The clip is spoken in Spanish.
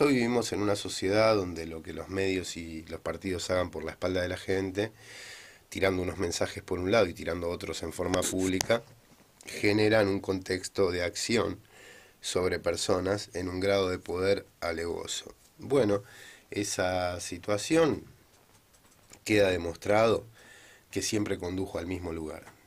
Hoy vivimos en una sociedad donde lo que los medios y los partidos hagan por la espalda de la gente, tirando unos mensajes por un lado y tirando otros en forma pública, generan un contexto de acción sobre personas en un grado de poder alevoso. Bueno, esa situación queda demostrado que siempre condujo al mismo lugar,